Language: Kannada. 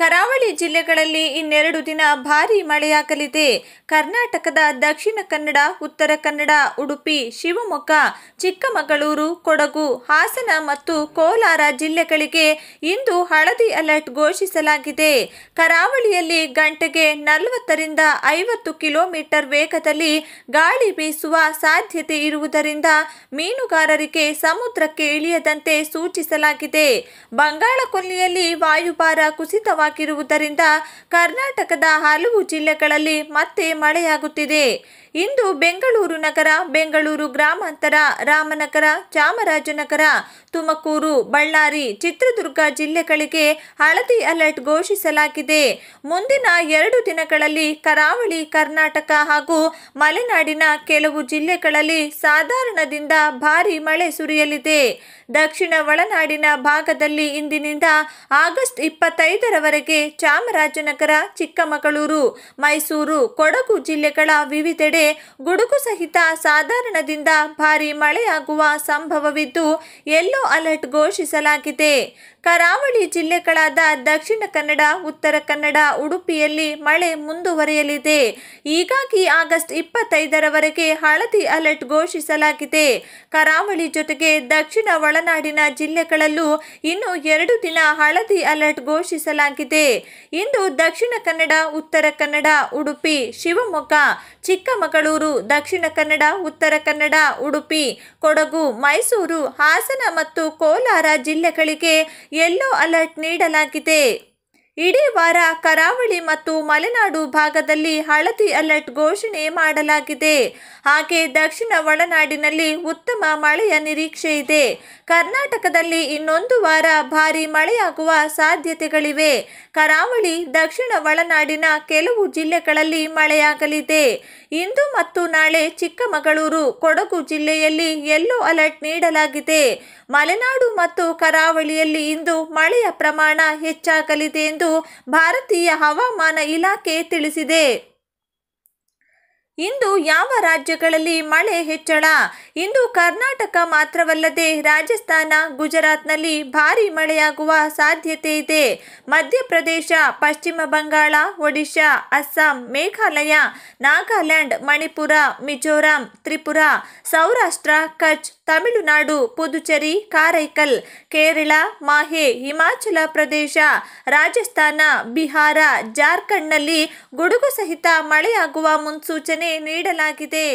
ಕರಾವಳಿ ಜಿಲ್ಲೆಗಳಲ್ಲಿ ಇನ್ನೆರಡು ದಿನ ಭಾರೀ ಮಳೆಯಾಗಲಿದೆ ಕರ್ನಾಟಕದ ದಕ್ಷಿಣ ಕನ್ನಡ ಉತ್ತರ ಕನ್ನಡ ಉಡುಪಿ ಶಿವಮೊಗ್ಗ ಚಿಕ್ಕಮಗಳೂರು ಕೊಡಗು ಹಾಸನ ಮತ್ತು ಕೋಲಾರ ಜಿಲ್ಲೆಗಳಿಗೆ ಇಂದು ಹಳದಿ ಅಲರ್ಟ್ ಘೋಷಿಸಲಾಗಿದೆ ಕರಾವಳಿಯಲ್ಲಿ ಗಂಟೆಗೆ ನಲವತ್ತರಿಂದ ಐವತ್ತು ಕಿಲೋಮೀಟರ್ ವೇಗದಲ್ಲಿ ಗಾಳಿ ಬೀಸುವ ಸಾಧ್ಯತೆ ಇರುವುದರಿಂದ ಮೀನುಗಾರರಿಗೆ ಸಮುದ್ರಕ್ಕೆ ಇಳಿಯದಂತೆ ಸೂಚಿಸಲಾಗಿದೆ ಬಂಗಾಳಕೊಲ್ಲಿಯಲ್ಲಿ ವಾಯುಭಾರ ಕುಸಿತ ಹಾಕಿರುವುದರಿಂದ ಕರ್ನಾಟಕದ ಹಲವು ಜಿಲ್ಲೆಗಳಲ್ಲಿ ಮತ್ತೆ ಮಳೆಯಾಗುತ್ತಿದೆ ಇಂದು ಬೆಂಗಳೂರು ನಗರ ಬೆಂಗಳೂರು ಗ್ರಾಮಾಂತರ ರಾಮನಗರ ಚಾಮರಾಜನಗರ ತುಮಕೂರು ಬಳ್ಳಾರಿ ಚಿತ್ರದುರ್ಗ ಜಿಲ್ಲೆಗಳಿಗೆ ಹಳದಿ ಅಲರ್ಟ್ ಘೋಷಿಸಲಾಗಿದೆ ಮುಂದಿನ ಎರಡು ದಿನಗಳಲ್ಲಿ ಕರಾವಳಿ ಕರ್ನಾಟಕ ಹಾಗೂ ಮಲೆನಾಡಿನ ಕೆಲವು ಜಿಲ್ಲೆಗಳಲ್ಲಿ ಸಾಧಾರಣದಿಂದ ಭಾರೀ ಮಳೆ ಸುರಿಯಲಿದೆ ದಕ್ಷಿಣ ಒಳನಾಡಿನ ಭಾಗದಲ್ಲಿ ಇಂದಿನಿಂದ ಆಗಸ್ಟ್ ಇಪ್ಪತ್ತೈದರವರೆಗೆ ಇಲ್ಲಿಯವರೆಗೆ ಚಾಮರಾಜನಗರ ಚಿಕ್ಕಮಗಳೂರು ಮೈಸೂರು ಕೊಡಗು ಜಿಲ್ಲೆಗಳ ವಿವಿಧೆಡೆ ಗುಡುಗು ಸಹಿತ ಸಾಧಾರಣದಿಂದ ಭಾರಿ ಮಳೆಯಾಗುವ ಸಂಭವವಿದ್ದು ಯೆಲ್ಲೋ ಅಲರ್ಟ್ ಘೋಷಿಸಲಾಗಿದೆ ಕರಾವಳಿ ಜಿಲ್ಲೆಗಳಾದ ದಕ್ಷಿಣ ಕನ್ನಡ ಉತ್ತರ ಕನ್ನಡ ಉಡುಪಿಯಲ್ಲಿ ಮಳೆ ಮುಂದುವರಿಯಲಿದೆ ಹೀಗಾಗಿ ಆಗಸ್ಟ್ ಇಪ್ಪತ್ತೈದರವರೆಗೆ ಹಳದಿ ಅಲರ್ಟ್ ಘೋಷಿಸಲಾಗಿದೆ ಕರಾವಳಿ ಜೊತೆಗೆ ದಕ್ಷಿಣ ಒಳನಾಡಿನ ಜಿಲ್ಲೆಗಳಲ್ಲೂ ಇನ್ನು ಎರಡು ದಿನ ಹಳದಿ ಅಲರ್ಟ್ ಘೋಷಿಸಲಾಗಿದೆ ಆಗಿದೆ ಇಂದು ದಕ್ಷಿಣ ಕನ್ನಡ ಉತ್ತರ ಕನ್ನಡ ಉಡುಪಿ ಶಿವಮೊಗ್ಗ ಚಿಕ್ಕಮಗಳೂರು ದಕ್ಷಿಣ ಕನ್ನಡ ಉತ್ತರ ಕನ್ನಡ ಉಡುಪಿ ಕೊಡಗು ಮೈಸೂರು ಹಾಸನ ಮತ್ತು ಕೋಲಾರ ಜಿಲ್ಲೆಗಳಿಗೆ ಯೆಲ್ಲೋ ಅಲರ್ಟ್ ನೀಡಲಾಗಿದೆ ಇಡೀ ವಾರ ಕರಾವಳಿ ಮತ್ತು ಮಲೆನಾಡು ಭಾಗದಲ್ಲಿ ಹಳದಿ ಅಲರ್ಟ್ ಘೋಷಣೆ ಮಾಡಲಾಗಿದೆ ಹಾಗೆ ದಕ್ಷಿಣ ಒಳನಾಡಿನಲ್ಲಿ ಉತ್ತಮ ಮಳೆಯ ನಿರೀಕ್ಷೆ ಇದೆ ಕರ್ನಾಟಕದಲ್ಲಿ ಇನ್ನೊಂದು ವಾರ ಭಾರೀ ಮಳೆಯಾಗುವ ಸಾಧ್ಯತೆಗಳಿವೆ ಕರಾವಳಿ ದಕ್ಷಿಣ ಒಳನಾಡಿನ ಕೆಲವು ಜಿಲ್ಲೆಗಳಲ್ಲಿ ಮಳೆಯಾಗಲಿದೆ ಇಂದು ಮತ್ತು ನಾಳೆ ಚಿಕ್ಕಮಗಳೂರು ಕೊಡಗು ಜಿಲ್ಲೆಯಲ್ಲಿ ಯೆಲ್ಲೋ ಅಲರ್ಟ್ ನೀಡಲಾಗಿದೆ ಮಲೆನಾಡು ಮತ್ತು ಕರಾವಳಿಯಲ್ಲಿ ಇಂದು ಮಳೆಯ ಪ್ರಮಾಣ ಹೆಚ್ಚಾಗಲಿದೆ ಎಂದು ಎಂದು ಭಾರತೀಯ ಹವಾಮಾನ ಇಲಾಖೆ ತಿಳಿಸಿದೆ ಇಂದು ಯಾವ ರಾಜ್ಯಗಳಲ್ಲಿ ಮಳೆ ಹೆಚ್ಚಳ ಇಂದು ಕರ್ನಾಟಕ ಮಾತ್ರವಲ್ಲದೆ ರಾಜಸ್ಥಾನ ಗುಜರಾತ್ನಲ್ಲಿ ಭಾರಿ ಮಳೆಯಾಗುವ ಸಾಧ್ಯತೆ ಇದೆ ಮಧ್ಯಪ್ರದೇಶ ಪಶ್ಚಿಮ ಬಂಗಾಳ ಒಡಿಶಾ ಅಸ್ಸಾಂ ಮೇಘಾಲಯ ನಾಗಾಲ್ಯಾಂಡ್ ಮಣಿಪುರ ಮಿಜೋರಾಂ ತ್ರಿಪುರ ಸೌರಾಷ್ಟ್ರ ಕಚ್ ತಮಿಳುನಾಡು ಪುದುಚೇರಿ ಕಾರೈಕಲ್ ಕೇರಳ ಮಾಹೆ ಹಿಮಾಚಲ ಪ್ರದೇಶ ರಾಜಸ್ಥಾನ ಬಿಹಾರ ಜಾರ್ಖಂಡ್ನಲ್ಲಿ ಗುಡುಗು ಸಹಿತ ಮಳೆಯಾಗುವ ಮುನ್ಸೂಚನೆ ನೀಡಲಾಗಿದೆ